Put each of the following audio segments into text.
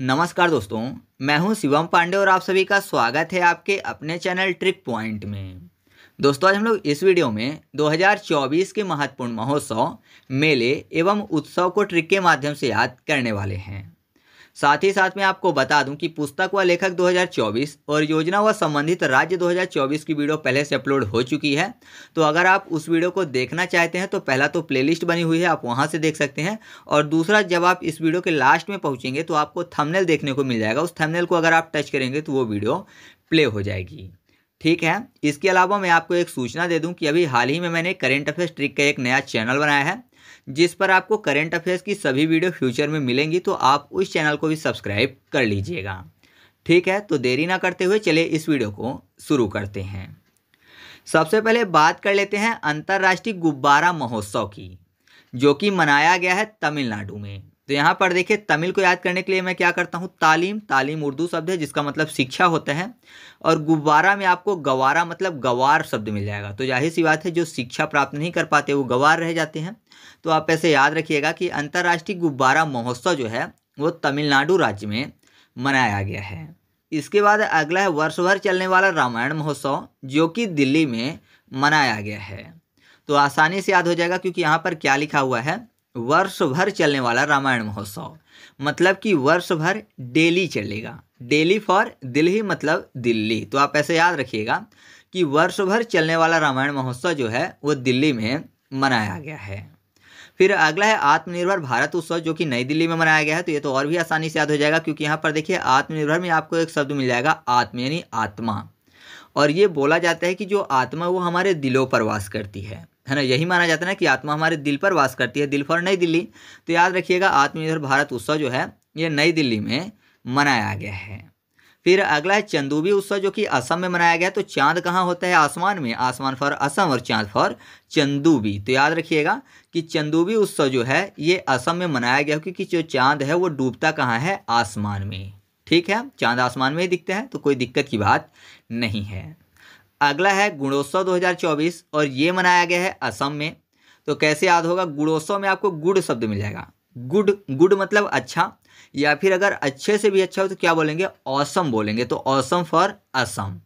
नमस्कार दोस्तों मैं हूं शिवम पांडे और आप सभी का स्वागत है आपके अपने चैनल ट्रिक पॉइंट में दोस्तों आज हम लोग इस वीडियो में 2024 के महत्वपूर्ण महोत्सव मेले एवं उत्सव को ट्रिक के माध्यम से याद करने वाले हैं साथ ही साथ मैं आपको बता दूं कि पुस्तक व लेखक 2024 और योजना व संबंधित राज्य 2024 की वीडियो पहले से अपलोड हो चुकी है तो अगर आप उस वीडियो को देखना चाहते हैं तो पहला तो प्लेलिस्ट बनी हुई है आप वहां से देख सकते हैं और दूसरा जब आप इस वीडियो के लास्ट में पहुँचेंगे तो आपको थमनेल देखने को मिल जाएगा उस थमनेल को अगर आप टच करेंगे तो वो वीडियो प्ले हो जाएगी ठीक है इसके अलावा मैं आपको एक सूचना दे दूं कि अभी हाल ही में मैंने करेंट अफेयर्स ट्रिक का एक नया चैनल बनाया है जिस पर आपको करेंट अफेयर्स की सभी वीडियो फ्यूचर में मिलेंगी तो आप उस चैनल को भी सब्सक्राइब कर लीजिएगा ठीक है तो देरी ना करते हुए चलिए इस वीडियो को शुरू करते हैं सबसे पहले बात कर लेते हैं अंतर्राष्ट्रीय गुब्बारा महोत्सव की जो कि मनाया गया है तमिलनाडु में तो यहाँ पर देखिए तमिल को याद करने के लिए मैं क्या करता हूँ तालीम तालीम उर्दू शब्द है जिसका मतलब शिक्षा होता है और गुब्बारा में आपको गवारा मतलब गवार शब्द मिल जाएगा तो जाहिर सी बात है जो शिक्षा प्राप्त नहीं कर पाते वो गवार रह जाते हैं तो आप ऐसे याद रखिएगा कि अंतर्राष्ट्रीय गुब्बारा महोत्सव जो है वो तमिलनाडु राज्य में मनाया गया है इसके बाद अगला है वर्ष भर चलने वाला रामायण महोत्सव जो कि दिल्ली में मनाया गया है तो आसानी से याद हो जाएगा क्योंकि यहाँ पर क्या लिखा हुआ है वर्ष भर चलने वाला रामायण महोत्सव मतलब कि वर्ष भर डेली चलेगा डेली फॉर दिल्ली मतलब दिल्ली तो आप ऐसे याद रखिएगा कि वर्ष भर चलने वाला रामायण महोत्सव जो है वो दिल्ली में मनाया गया है फिर अगला है आत्मनिर्भर भारत उत्सव जो कि नई दिल्ली में मनाया गया है तो ये तो और भी आसानी से याद हो जाएगा क्योंकि यहाँ पर देखिए आत्मनिर्भर में आपको एक शब्द मिल जाएगा आत्म यानी आत्मा और ये बोला जाता है कि जो आत्मा वो हमारे दिलों पर वास करती है है ना यही माना जाता है ना कि आत्मा हमारे दिल पर वास करती है दिल फॉर नई दिल्ली तो याद रखिएगा आत्मनिर्भर भारत उत्सव जो है ये नई दिल्ली में मनाया गया है फिर अगला है चंदूबी उत्सव जो कि असम में मनाया गया तो चांद कहाँ होता है आसमान में आसमान फॉर असम और चांद फॉर चंदूबी तो याद रखिएगा कि चंदूबी उत्सव जो है ये असम में मनाया गया क्योंकि जो चांद है वो डूबता कहाँ है आसमान में ठीक है चांद आसमान में ही दिखते हैं तो कोई दिक्कत की बात नहीं है अगला है गुणोत्सव 2024 और ये मनाया गया है असम में तो कैसे याद होगा गुणोत्सव में आपको गुड़ शब्द मिल जाएगा गुड गुड मतलब अच्छा या फिर अगर अच्छे से भी अच्छा हो तो क्या बोलेंगे औसम बोलेंगे तो औसम फॉर असम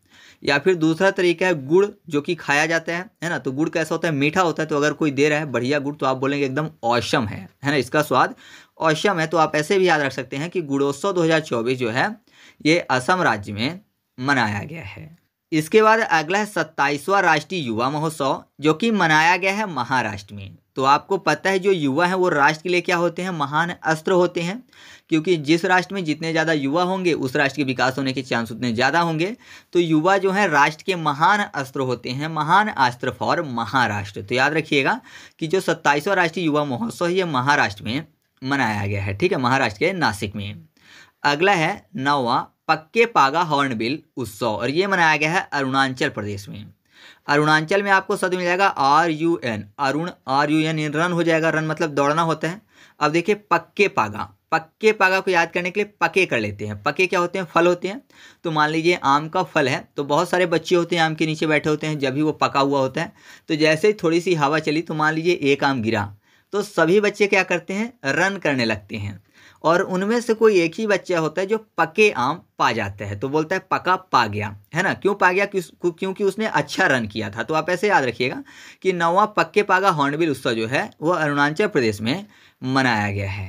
या फिर दूसरा तरीका है गुड़ जो कि खाया जाता है है ना तो गुड़ कैसा होता है मीठा होता है तो अगर कोई दे रहा है बढ़िया गुड़ तो आप बोलेंगे एकदम औसम है है ना इसका स्वाद औसम है तो आप ऐसे भी याद रख सकते हैं कि गुड़ोत्सव 2024 जो है ये असम राज्य में मनाया गया है इसके बाद अगला है सत्ताईसवां राष्ट्रीय युवा महोत्सव जो कि मनाया गया है महाराष्ट्र में तो आपको पता है जो युवा हैं वो राष्ट्र के लिए क्या होते हैं महान अस्त्र होते हैं क्योंकि जिस राष्ट्र में जितने ज़्यादा युवा होंगे उस राष्ट्र के विकास होने के चांस उतने ज़्यादा होंगे तो युवा जो है राष्ट्र के महान अस्त्र होते हैं महान अस्त्र फॉर महाराष्ट्र तो याद रखिएगा कि जो सत्ताईसवां राष्ट्रीय युवा महोत्सव है ये महाराष्ट्र में मनाया गया है ठीक है महाराष्ट्र के नासिक में अगला है नौवा पक्के पागा हॉर्नबिल उत्सव और ये मनाया गया है अरुणाचल प्रदेश में अरुणाचल में आपको शब्द मिल जाएगा R U N Arun R U N run हो जाएगा रन मतलब दौड़ना होता है अब देखिए पक्के पागा पक्के पागा को याद करने के लिए पके कर लेते हैं पके क्या होते हैं फल होते हैं तो मान लीजिए आम का फल है तो बहुत सारे बच्चे होते हैं आम के नीचे बैठे होते हैं जब भी वो पका हुआ होता है तो जैसे ही थोड़ी सी हवा चली तो मान लीजिए एक आम गिरा तो सभी बच्चे क्या करते हैं रन करने लगते हैं और उनमें से कोई एक ही बच्चा होता है जो पके आम पा जाता है तो बोलता है पका पा गया है ना क्यों पा गया क्योंकि उसने अच्छा रन किया था तो आप ऐसे याद रखिएगा कि नवा पक्के पागा हॉर्नबिल उत्सव जो है वह अरुणाचल प्रदेश में मनाया गया है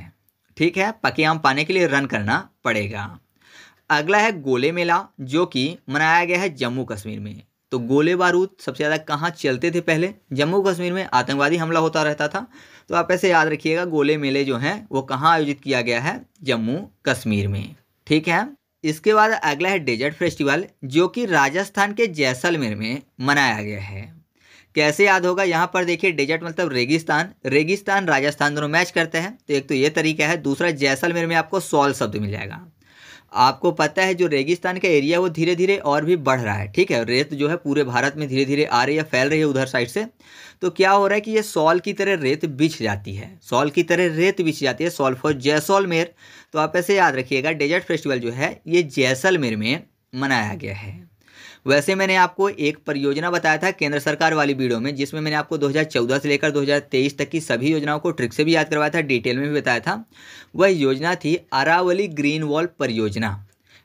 ठीक है पके आम पाने के लिए रन करना पड़ेगा अगला है गोले मेला जो कि मनाया गया है जम्मू कश्मीर में तो गोले बारूद सबसे ज़्यादा कहाँ चलते थे पहले जम्मू कश्मीर में आतंकवादी हमला होता रहता था तो आप ऐसे याद रखिएगा गोले मेले जो हैं वो कहाँ आयोजित किया गया है जम्मू कश्मीर में ठीक है इसके बाद अगला है डेजर्ट फेस्टिवल जो कि राजस्थान के जैसलमेर में मनाया गया है कैसे याद होगा यहाँ पर देखिए डेजर्ट मतलब रेगिस्तान रेगिस्तान राजस्थान दोनों मैच करते हैं तो एक तो ये तरीका है दूसरा जैसलमेर में आपको सॉल शब्द मिल जाएगा आपको पता है जो रेगिस्तान का एरिया वो धीरे धीरे और भी बढ़ रहा है ठीक है रेत जो है पूरे भारत में धीरे धीरे आ रही है फैल रही है उधर साइड से तो क्या हो रहा है कि ये सॉल की तरह रेत बिछ जाती है सॉल की तरह रेत बिछ जाती है सॉल फॉर जैसलमेर तो आप ऐसे याद रखिएगा डेजर्ट फेस्टिवल जो है ये जैसलमेर में मनाया गया है वैसे मैंने आपको एक परियोजना बताया था केंद्र सरकार वाली वीडियो में जिसमें मैंने आपको 2014 से लेकर 2023 तक की सभी योजनाओं को ट्रिक से भी याद करवाया था डिटेल में भी बताया था वह योजना थी अरावली ग्रीन वॉल परियोजना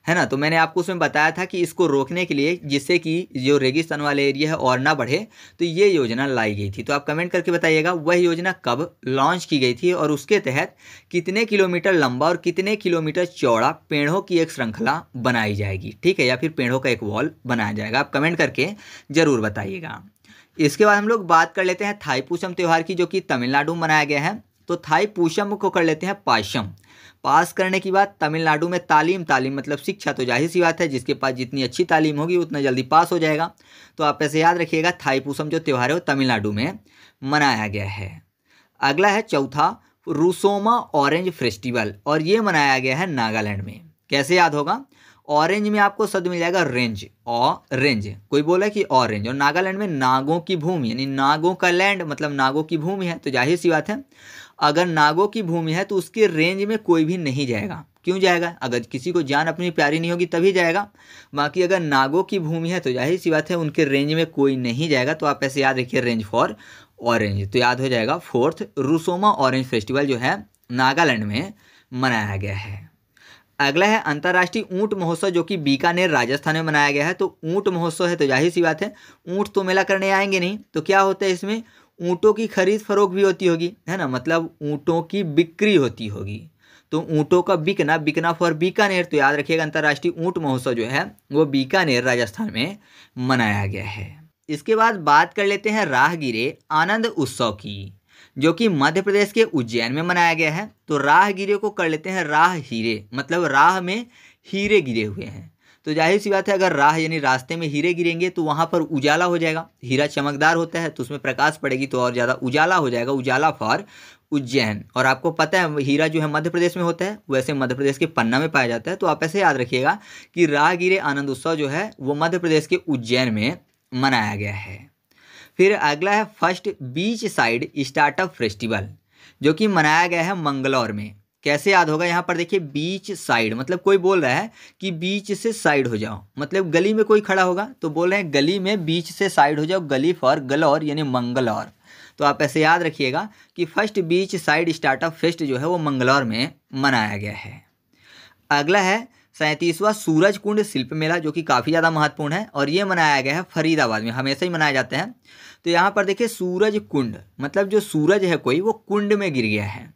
है ना तो मैंने आपको उसमें बताया था कि इसको रोकने के लिए जिससे कि जो रेगिस्तान वाले एरिया है और ना बढ़े तो ये योजना लाई गई थी तो आप कमेंट करके बताइएगा वह योजना कब लॉन्च की गई थी और उसके तहत कितने किलोमीटर लंबा और कितने किलोमीटर चौड़ा पेड़ों की एक श्रृंखला बनाई जाएगी ठीक है या फिर पेड़ों का एक वॉल बनाया जाएगा आप कमेंट करके ज़रूर बताइएगा इसके बाद हम लोग बात कर लेते हैं थाईपूसम त्यौहार की जो कि तमिलनाडु में मनाया गया है तो थाई पूषम को कर लेते हैं पाशम पास करने की बात तमिलनाडु में तालीम तालीम मतलब शिक्षा तो जाहिर सी बात है जिसके पास जितनी अच्छी तालीम होगी उतना जल्दी पास हो जाएगा तो आप ऐसे याद रखिएगा थाई पूसम जो त्यौहार है वो तमिलनाडु में मनाया गया है अगला है चौथा रूसोमा ऑरेंज फेस्टिवल और ये मनाया गया है नागालैंड में कैसे याद होगा ऑरेंज में आपको शब्द मिल जाएगा रेंज और रेंज कोई बोला कि ऑरेंज और नागालैंड में नागों की भूमि यानी नागों का लैंड मतलब नागों की भूमि है तो जाहिर सी बात है अगर नागों की भूमि है तो उसके रेंज में कोई भी नहीं जाएगा क्यों जाएगा अगर किसी को जान अपनी प्यारी नहीं होगी तभी जाएगा बाकी अगर नागों की भूमि है तो जाहिर सी बात है उनके रेंज में कोई नहीं जाएगा तो आप ऐसे याद रखिए रेंज फॉर ऑरेंज तो याद हो जाएगा फोर्थ रूसोमा ऑरेंज फेस्टिवल जो है नागालैंड में मनाया गया है अगला है अंतर्राष्ट्रीय ऊँट महोत्सव जो कि बीकानेर राजस्थान में मनाया गया है तो ऊँट महोत्सव है तो जाहिर सी बात है ऊँट तो मेला करने आएंगे नहीं तो क्या होता है इसमें ऊँटों की खरीद फरोख भी होती होगी है ना मतलब ऊँटों की बिक्री होती होगी तो ऊँटों का बिकना बिकना फॉर बीकानेर तो याद रखिएगा अंतर्राष्ट्रीय ऊँट महोत्सव जो है वो बीकानेर राजस्थान में मनाया गया है इसके बाद बात कर लेते हैं राहगीरे आनंद उत्सव की जो कि मध्य प्रदेश के उज्जैन में मनाया गया है तो राहगीरे को कर लेते हैं राह हीरे मतलब राह में हीरे गिरे हुए हैं तो जाहिर सी बात है अगर राह यानी रास्ते में हीरे गिरेंगे तो वहाँ पर उजाला हो जाएगा हीरा चमकदार होता है तो उसमें प्रकाश पड़ेगी तो और ज़्यादा उजाला हो जाएगा उजाला फॉर उज्जैन और आपको पता है हीरा जो है मध्य प्रदेश में होता है वैसे मध्य प्रदेश के पन्ना में पाया जाता है तो आप ऐसे याद रखिएगा कि राह गिरे आनंद उत्सव जो है वो मध्य प्रदेश के उज्जैन में मनाया गया है फिर अगला है first beach side startup festival जो कि मनाया गया है मंगलौर में कैसे याद होगा यहाँ पर देखिए बीच साइड मतलब कोई बोल रहा है कि बीच से साइड हो जाओ मतलब गली में कोई खड़ा होगा तो बोल रहे हैं गली में बीच से साइड हो जाओ गली फॉर गलौर यानी मंगलौर तो आप ऐसे याद रखिएगा कि first beach side startup fest जो है वो मंगलौर में मनाया गया है अगला है सैंतीसवा सूरज कुंड शिल्प मेला जो कि काफ़ी ज़्यादा महत्वपूर्ण है और ये मनाया गया है फरीदाबाद में हमेशा ही मनाए जाते हैं तो यहाँ पर देखिए सूरज कुंड मतलब जो सूरज है कोई वो कुंड में गिर गया है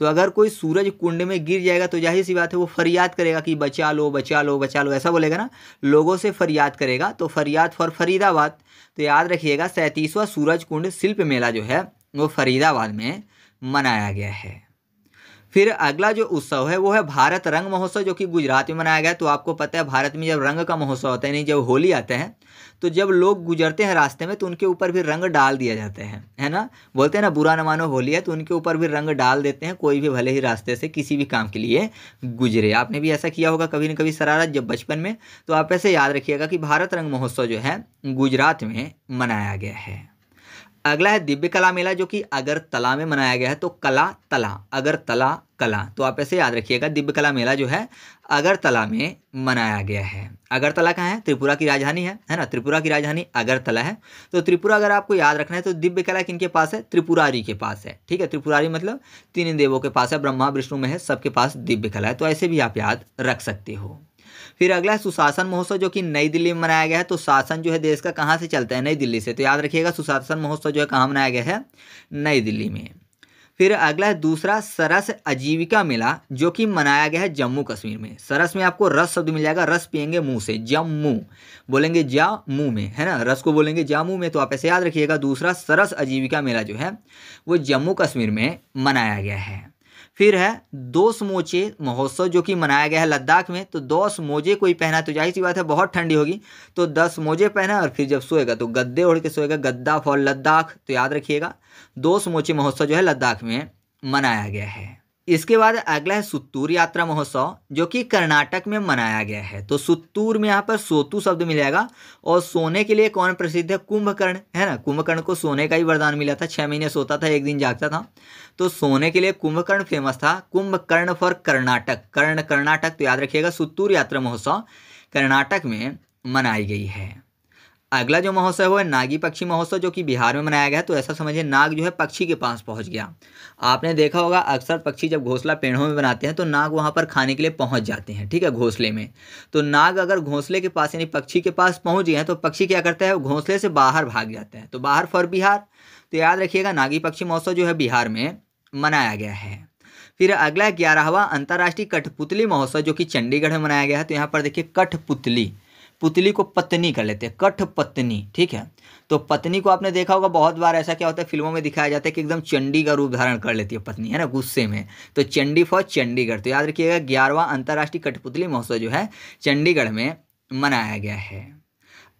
तो अगर कोई सूरज कुंड में गिर जाएगा तो जाहिर सी बात है वो फरियाद करेगा कि बचा लो बचा लो बचा लो ऐसा बोलेगा ना लोगों से फरियाद करेगा तो फरियाद फॉर फरीदाबाद तो याद रखिएगा सैंतीसवां सूरज कुंड शिल्प मेला जो है वो फरीदाबाद में मनाया गया है फिर अगला जो उत्सव है वो है भारत रंग महोत्सव जो कि गुजरात में मनाया गया तो आपको पता है भारत में जब रंग का महोत्सव होता है यानी जब होली आते हैं तो जब लोग गुजरते हैं रास्ते में तो उनके ऊपर भी रंग डाल दिया जाता है है ना बोलते हैं ना बुरा न मानो होली है तो उनके ऊपर भी रंग डाल देते हैं कोई भी भले ही रास्ते से किसी भी काम के लिए गुजरे आपने भी ऐसा किया होगा कभी ना कभी शरारत जब बचपन में तो आप ऐसे याद रखिएगा कि भारत रंग महोत्सव जो है गुजरात में मनाया गया है अगला है दिव्य कला मेला जो कि अगरतला में मनाया गया है तो कला तला अगरतला कला तो आप ऐसे याद रखिएगा दिव्य कला मेला जो है अगरतला में मनाया गया है अगरतला कहाँ है त्रिपुरा की राजधानी है है ना त्रिपुरा की राजधानी अगरतला है तो त्रिपुरा अगर आपको याद रखना है तो दिव्य कला किन के पास है त्रिपुरारी के पास है ठीक है त्रिपुरारी मतलब तीन देवों के पास है ब्रह्मा विष्णु में है सबके पास दिव्य कला है तो ऐसे भी आप याद रख सकते हो फिर अगला है सुशासन महोत्सव जो कि नई दिल्ली में मनाया गया है तो शासन जो है देश का कहाँ से चलता है नई दिल्ली से तो याद रखिएगा सुशासन महोत्सव जो है कहाँ मनाया गया है नई दिल्ली में फिर अगला है दूसरा सरस आजीविका मेला जो कि मनाया गया है जम्मू कश्मीर में सरस में आपको रस शब्द मिल जाएगा रस पियेंगे मुंह से जम्मू बोलेंगे जा मुंह में है ना रस को बोलेंगे जा मुंह में तो आप ऐसे याद रखिएगा दूसरा सरस आजीविका मेला जो है वो जम्मू कश्मीर में मनाया गया है फिर है दो समोचे महोत्सव जो कि मनाया गया है लद्दाख में तो दो समोजे कोई पहना तो जाहिर सी बात है बहुत ठंडी होगी तो दस मोजे पहना और फिर जब सोएगा तो गद्दे ओढ़ के सोएगा गद्दा फॉर लद्दाख तो याद रखिएगा दो समोचे महोत्सव जो है लद्दाख में मनाया गया है इसके बाद अगला है सुत्तूर यात्रा महोत्सव जो कि कर्नाटक में मनाया गया है तो सुत्तूर में यहाँ पर सोतू शब्द मिल जाएगा और सोने के लिए कौन प्रसिद्ध है कुंभकर्ण है ना कुंभकर्ण को सोने का ही वरदान मिला था छः महीने सोता था एक दिन जागता था तो सोने के लिए कुंभकर्ण फेमस था कुंभकर्ण फॉर कर्नाटक कर्ण कर्नाटक तो याद रखिएगा सुत्तूर यात्रा महोत्सव कर्नाटक में मनाई गई है अगला जो महोत्सव है नागी पक्षी महोत्सव जो कि बिहार में मनाया गया है तो ऐसा समझिए नाग जो है पक्षी के पास पहुंच गया आपने देखा होगा अक्सर पक्षी जब घोंसला पेड़ों में बनाते हैं तो नाग वहां पर खाने के लिए पहुंच जाते हैं ठीक है घोंसले में तो नाग अगर घोंसले के पास यानी पक्षी के पास पहुँच गए हैं तो पक्षी क्या करता है घोंसले से बाहर भाग जाता है तो बाहर फॉर बिहार तो याद रखिएगा नागी पक्षी महोत्सव जो है बिहार में मनाया गया है फिर अगला ग्यारहवा अंतर्राष्ट्रीय कठपुतली महोत्सव जो कि चंडीगढ़ में मनाया गया है तो यहाँ पर देखिए कठपुतली पुतली को पत्नी कर लेते हैं कठ पत्नी ठीक है तो पत्नी को आपने देखा होगा बहुत बार ऐसा क्या होता है फिल्मों में दिखाया जाता है कि एकदम चंडी का रूप धारण कर लेती है पत्नी है ना गुस्से में तो चंडी फॉर चंडीगढ़ तो याद रखिएगा ग्यारहवा अंतर्राष्ट्रीय कठपुतली महोत्सव जो है चंडीगढ़ में मनाया गया है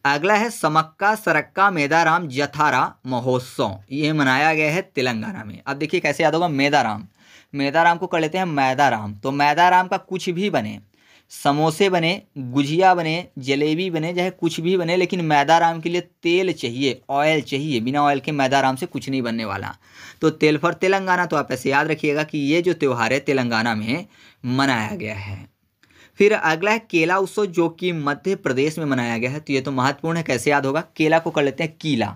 अगला है समक्का सरक्का मेदाराम जथारा महोत्सव ये मनाया गया है तेलंगाना में अब देखिए कैसे याद होगा मेदाराम मेदाराम को कर लेते हैं मैदाराम तो मैदाराम का कुछ भी बने समोसे बने गुजिया बने जलेबी बने चाहे कुछ भी बने लेकिन मैदा राम के लिए तेल चाहिए ऑयल चाहिए बिना ऑयल के मैदा राम से कुछ नहीं बनने वाला तो तेल फॉर तेलंगाना तो आप ऐसे याद रखिएगा कि ये जो त्यौहार है तेलंगाना में मनाया गया है फिर अगला है केला उत्सव जो कि मध्य प्रदेश में मनाया गया है तो ये तो महत्वपूर्ण है कैसे याद होगा केला को कर लेते हैं कीला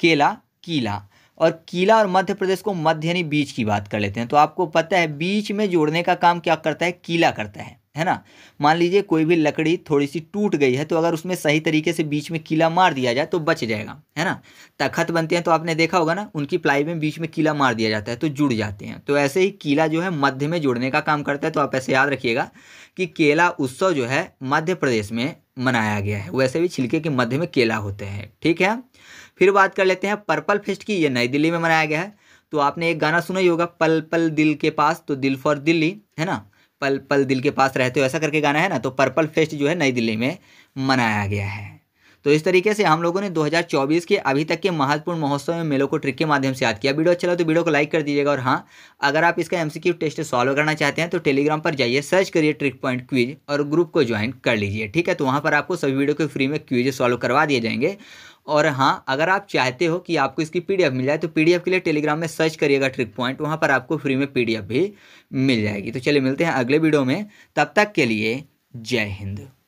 केला कीला और किला और मध्य प्रदेश को मध्य यानी बीच की बात कर लेते हैं तो आपको पता है बीच में जोड़ने का काम क्या करता है कीला करता है है ना मान लीजिए कोई भी लकड़ी थोड़ी सी टूट गई है तो अगर उसमें सही तरीके से बीच में कीला मार दिया जाए तो बच जाएगा है ना तखत बनते हैं तो आपने देखा होगा ना उनकी प्लाई में बीच में कीला मार दिया जाता है तो जुड़ जाते हैं तो ऐसे ही कीला जो है मध्य में जुड़ने का काम करता है तो आप ऐसे याद रखिएगा कि केला उत्सव जो है मध्य प्रदेश में मनाया गया है वैसे भी छिलके के मध्य में केला होते हैं ठीक है फिर बात कर लेते हैं पर्पल फेस्ट की यह नई दिल्ली में मनाया गया है तो आपने एक गाना सुना ही होगा पल पल दिल के पास तो दिल फॉर दिल्ली है ना पल पल दिल के पास रहते हो ऐसा करके गाना है ना तो पर्पल फेस्ट जो है नई दिल्ली में मनाया गया है तो इस तरीके से हम लोगों ने 2024 के अभी तक के महत्वपूर्ण महोत्सव में मेलों को ट्रिक के माध्यम से याद किया वीडियो अच्छा लगा तो वीडियो को लाइक कर दीजिएगा और हाँ अगर आप इसका एमसीक्यू टेस्ट सॉल्व करना चाहते हैं तो टेलीग्राम पर जाइए सर्च करिए ट्रिक पॉइंट क्विज और ग्रुप को ज्वाइन कर लीजिए ठीक है तो वहाँ पर आपको सभी वीडियो के फ्री में क्विज सॉल्व करवा दिए जाएंगे और हाँ अगर आप चाहते हो कि आपको इसकी पीडीएफ मिल जाए तो पीडीएफ के लिए टेलीग्राम में सर्च करिएगा ट्रिक पॉइंट वहाँ पर आपको फ्री में पीडीएफ भी मिल जाएगी तो चलिए मिलते हैं अगले वीडियो में तब तक के लिए जय हिंद